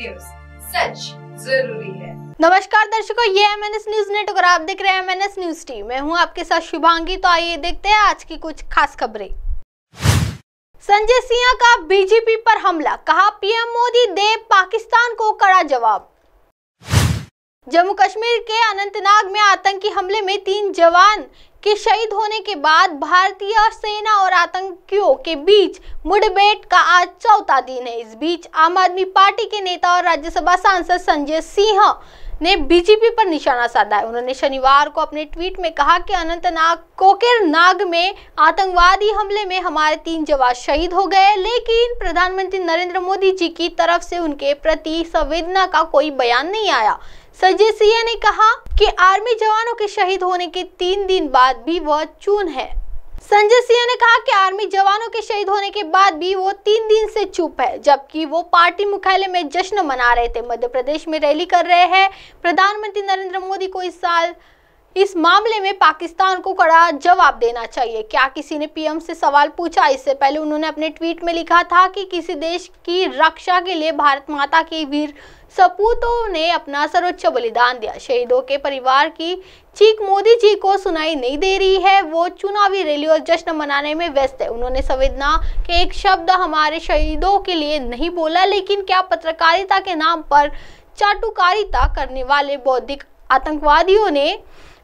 news सच जरूरी है नमस्कार दर्शकों ये M N S news network आप देख रहे हैं M N S news team मैं हूँ आपके साथ शुभांगी तो आइए देखते हैं आज की कुछ खास खबरें संजय सिंह का बीजेपी पर हमला कहा पीएम मोदी दे पाकिस्तान को कड़ा जवाब जम्मू कश्मीर के अनंतनाग में आतंकी हमले में तीन जवान के शहीद होने के बाद भारतीय सेना और आतंकियों के बीच मुठभेड़ का आज चौथा दिन है इस बीच आम आदमी पार्टी के नेता और राज्यसभा सांसद संजय सिंह ने बीजेपी पर निशाना साधा है उन्होंने शनिवार को अपने ट्वीट में कहा कि अनंतनाग कोकेर नाग में आतंकवादी हमले में हमारे तीन जवान शहीद हो गए लेकिन प्रधानमंत्री नरेंद्र मोदी जी की तरफ से उनके प्रति संवेदना का कोई बयान नहीं आया संजय सिंह ने कहा कि आर्मी जवानों के शहीद होने के तीन दिन बाद भी वह चून है संजय सिंह ने कहा कि आर्मी जवानों के शहीद होने के बाद भी वो तीन दिन से चुप है जबकि वो पार्टी मुख्यालय में जश्न मना रहे थे मध्य प्रदेश में रैली कर रहे हैं प्रधानमंत्री नरेंद्र मोदी को इस साल इस मामले में पाकिस्तान को कड़ा जवाब देना चाहिए क्या किसी ने पीएम से सवाल पूछा इससे पहले उन्होंने अपने ट्वीट में लिखा था कि किसी देश की रक्षा के लिए भारत माता के वीर सपूतों ने अपना सर्वोच्च बलिदान दिया शहीदों के परिवार की चीख मोदी जी को सुनाई नहीं दे रही है वो चुनावी रैली और जश्न मनाने में व्यस्त है उन्होंने संवेदना के एक शब्द हमारे शहीदों के लिए नहीं बोला लेकिन क्या पत्रकारिता के नाम पर चाटुकारिता करने वाले बौद्धिक आतंकवादियों ने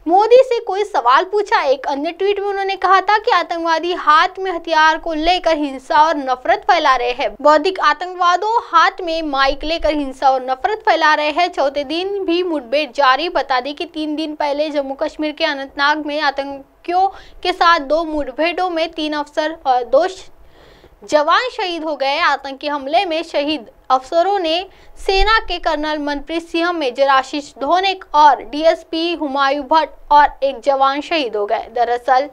मोदी से कोई सवाल पूछा एक अन्य ट्वीट में उन्होंने कहा था कि आतंकवादी हाथ में हथियार को लेकर हिंसा और नफरत फैला रहे हैं बौद्धिक आतंकवादों हाथ में माइक लेकर हिंसा और नफरत फैला रहे हैं चौथे दिन भी मुठभेड़ जारी बता दी कि तीन दिन पहले जम्मू कश्मीर के अनंतनाग में आतंकियों के साथ दो मुठभेड़ों में तीन अफसर और दो जवान शहीद हो गए आतंकी हमले में शहीद अफसरों ने सेना के कर्नल मनप्रीत सिंह मेजर आशीष धोनिक और डीएसपी हुमायूं भट्ट और एक जवान शहीद हो गए दरअसल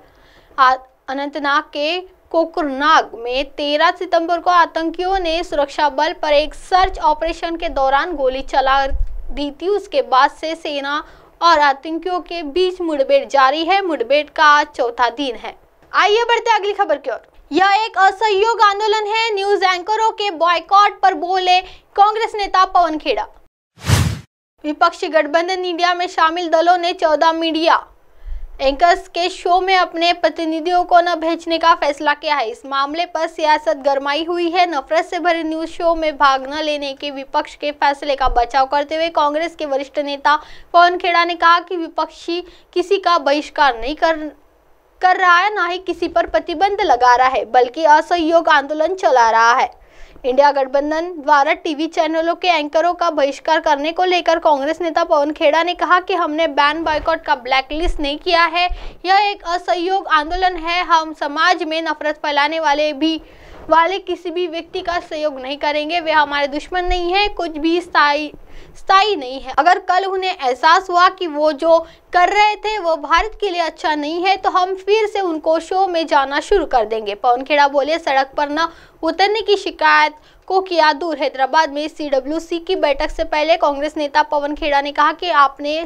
अनंतनाग के कोकरनाग में 13 सितंबर को आतंकियों ने सुरक्षा बल पर एक सर्च ऑपरेशन के दौरान गोली चला दी थी उसके बाद से सेना और आतंकियों के बीच मुठभेड़ जारी है मुठभेड़ का आज चौथा दिन है आइए बढ़ते अगली खबर की ओर यह एक असहयोग आंदोलन है न्यूज एंकरों के बॉयकॉट पर बोले कांग्रेस नेता पवन खेड़ा विपक्षी गठबंधन इंडिया में शामिल दलों ने चौदह मीडिया एंकर्स के शो में अपने प्रतिनिधियों को न भेजने का फैसला किया है इस मामले पर सियासत गरमाई हुई है नफरत से भरे न्यूज शो में भाग न लेने के विपक्ष के फैसले का बचाव करते हुए कांग्रेस के वरिष्ठ नेता पवन खेड़ा ने कहा कि विपक्षी किसी का बहिष्कार नहीं कर कर रहा है ना ही किसी पर प्रतिबंध लगा रहा है बल्कि असहयोग आंदोलन चला रहा है इंडिया गठबंधन द्वारा टीवी चैनलों के एंकरों का बहिष्कार करने को लेकर कांग्रेस नेता पवन खेड़ा ने कहा कि हमने बैन बॉयकॉट का ब्लैकलिस्ट नहीं किया है यह एक असहयोग आंदोलन है हम समाज में नफरत फैलाने वाले भी वाले किसी भी व्यक्ति का सहयोग नहीं करेंगे वे हमारे दुश्मन नहीं है कुछ भी स्थायी स्थायी नहीं है अगर कल उन्हें एहसास हुआ कि वो जो कर रहे थे वो भारत के लिए अच्छा नहीं है तो हम फिर से उनको शो में जाना शुरू कर देंगे पवन खेड़ा बोले सड़क पर न उतरने की शिकायत को किया दूर हैदराबाद में सी की बैठक से पहले कांग्रेस नेता पवन खेड़ा ने कहा कि आपने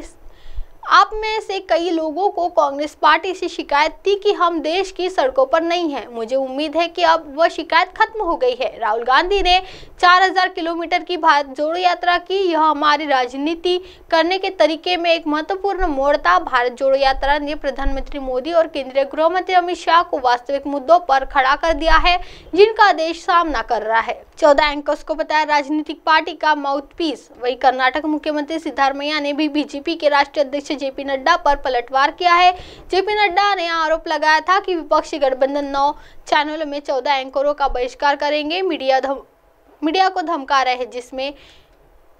आप में से कई लोगों को कांग्रेस पार्टी से शिकायत थी कि हम देश की सड़कों पर नहीं हैं मुझे उम्मीद है कि अब वह शिकायत खत्म हो गई है राहुल गांधी ने 4000 किलोमीटर की भारत जोड़ो यात्रा की यह हमारी राजनीति करने के तरीके में एक महत्वपूर्ण मोड़ था भारत जोड़ो यात्रा ने प्रधानमंत्री मोदी और केंद्रीय गृह मंत्री अमित शाह को वास्तविक मुद्दों पर खड़ा कर दिया है जिनका देश सामना कर रहा है चौदह एंकर्स को बताया राजनीतिक पार्टी का माउथ पीस वही कर्नाटक मुख्यमंत्री सिद्धारमैया ने भी बीजेपी के राष्ट्रीय अध्यक्ष जेपी नड्डा पर पलटवार किया है जेपी नड्डा ने आरोप लगाया था कि विपक्षी गठबंधन नौ चैनलों में चौदह एंकरों का बहिष्कार करेंगे मीडिया मीडिया को धमका रहे जिसमें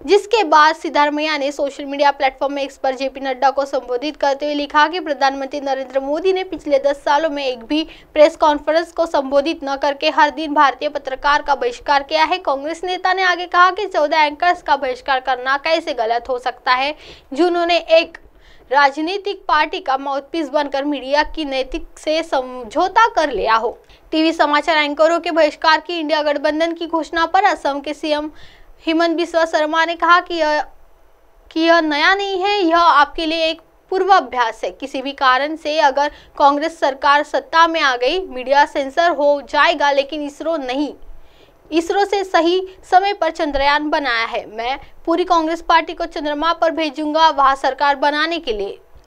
जिसके बाद सिद्धारमैया ने सोशल मीडिया प्लेटफॉर्म में एक्स पर जेपी नड्डा को संबोधित करते हुए लिखा कि प्रधानमंत्री नरेंद्र मोदी ने पिछले दस सालों में एक भी प्रेस कॉन्फ्रेंस को संबोधित न करके हर दिन भारतीय पत्रकार का बहिष्कार किया है कांग्रेस नेता ने आगे कहा कि चौदह एंकर्स का बहिष्कार करना कैसे गलत हो सकता है जिन्होंने एक राजनीतिक पार्टी का माउथपीस बनकर मीडिया की नैतिक से समझौता कर लिया हो टीवी समाचार एंकरों के बहिष्कार की इंडिया गठबंधन की घोषणा पर असम के सीएम हेमंत बिस्वा शर्मा ने कहा कि यह कि यह नया नहीं है यह आपके लिए एक पूर्वाभ्यास है किसी भी कारण से अगर कांग्रेस सरकार सत्ता में आ गई मीडिया सेंसर हो जाएगा लेकिन इसरो नहीं इसरो से सही समय पर चंद्रयान बनाया है मैं पूरी कांग्रेस पार्टी को चंद्रमा पर भेजूंगा वहां सरकार बनाने के लिए